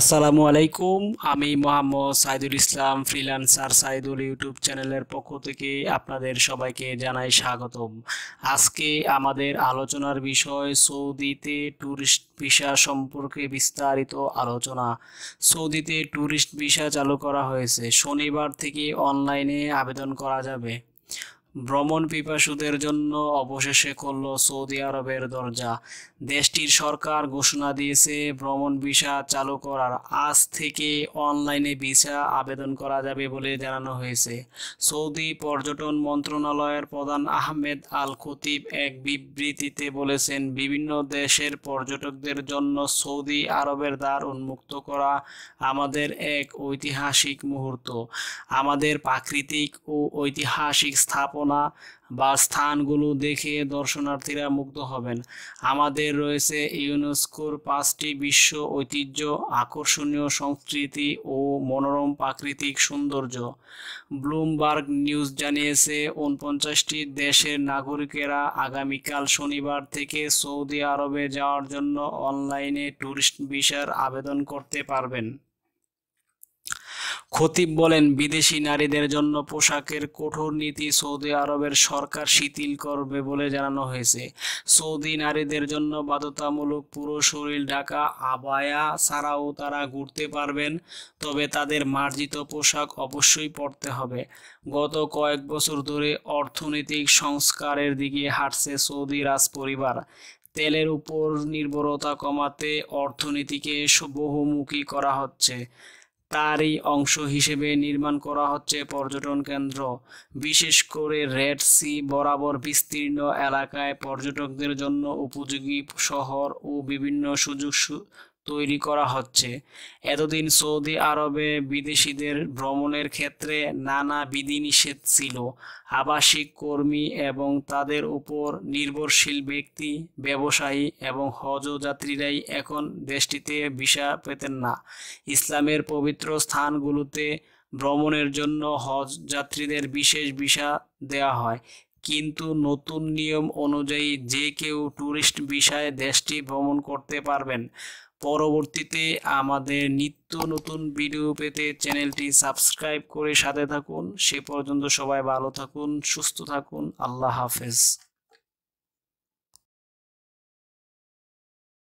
আসসালামু আলাইকুম আমি মোহাম্মদ সাইদুল ইসলাম ফ্রিল্যান্সার সাইদুল ইউটিউব চ্যানেলের পক্ষ থেকে আপনাদের সবাইকে জানাই স্বাগতম আজকে আমাদের আলোচনার বিষয় সৌদিতে ট্যুরিস্ট ভিসা সম্পর্কে বিস্তারিত আলোচনা সৌদিতে ট্যুরিস্ট ভিসা চালু করা হয়েছে শনিবার থেকে অনলাইনে আবেদন করা যাবে ভ্রমণ পিপাসুদের জন্য অবশেষে করল সৌদি আরবের দরজা দেশটির সরকার ঘোষণা দিয়েছে ভ্রমণ ভিসা চালু করার আজ থেকে অনলাইনে ভিসা আবেদন করা যাবে বলে জানানো হয়েছে সৌদি পর্যটন মন্ত্রণালয়ের প্রধান আহমেদ আল খতিব এক বিবৃতিতে বলেছেন বিভিন্ন দেশের পর্যটকদের জন্য সৌদি আরবের দ্বার উন্মুক্ত করা আমাদের এক ঐতিহাসিক মুহূর্ত আমাদের প্রাকৃতিক ও ঐতিহাসিক স্থাপন স্থাপনা বা স্থানগুলো দেখে দর্শনার্থীরা মুগ্ধ হবেন আমাদের রয়েছে ইউনেস্কোর পাঁচটি বিশ্ব ঐতিহ্য আকর্ষণীয় সংস্কৃতি ও মনোরম প্রাকৃতিক সৌন্দর্য ব্লুমবার্গ নিউজ জানিয়েছে উনপঞ্চাশটি দেশের নাগরিকেরা আগামীকাল শনিবার থেকে সৌদি আরবে যাওয়ার জন্য অনলাইনে ট্যুরিস্ট ভিসার আবেদন করতে পারবেন খতিব বলেন বিদেশি নারীদের জন্য পোশাকের কঠোর নীতি সৌদি আরবের সরকার শিথিল করবে বলে জানানো হয়েছে সৌদি নারীদের জন্য বাধ্যতামূলক পুরো শরীর ঢাকা আবায়া ছাড়াও তারা ঘুরতে পারবেন তবে তাদের মার্জিত পোশাক অবশ্যই পরতে হবে গত কয়েক বছর ধরে অর্থনৈতিক সংস্কারের দিকে হাঁটছে সৌদি রাজ পরিবার তেলের উপর নির্ভরতা কমাতে অর্থনীতিকে বহুমুখী করা হচ্ছে তারই অংশ হিসেবে নির্মাণ করা হচ্ছে পর্যটন কেন্দ্র বিশেষ করে রেড সি বরাবর বিস্তীর্ণ এলাকায় পর্যটকদের জন্য উপযোগী শহর ও বিভিন্ন সুযোগ তৈরি করা হচ্ছে এতদিন সৌদি আরবে বিদেশিদের ভ্রমণের ক্ষেত্রে নানা বিধিনিষেধ ছিল আবাসিক কর্মী এবং তাদের উপর নির্ভরশীল ব্যক্তি ব্যবসায়ী এবং হজযাত্রীরাই এখন দেশটিতে ভিসা পেতেন না ইসলামের পবিত্র স্থানগুলোতে ভ্রমণের জন্য হজ যাত্রীদের বিশেষ ভিসা দেয়া হয় কিন্তু নতুন নিয়ম অনুযায়ী যে কেউ ট্যুরিস্ট ভিসায় দেশটি ভ্রমণ করতে পারবেন পরবর্তীতে আমাদের নিত্য নতুন ভিডিও পেতে চ্যানেলটি সাবস্ক্রাইব করে সাথে থাকুন সে পর্যন্ত সবাই ভালো থাকুন সুস্থ থাকুন আল্লাহ হাফেজ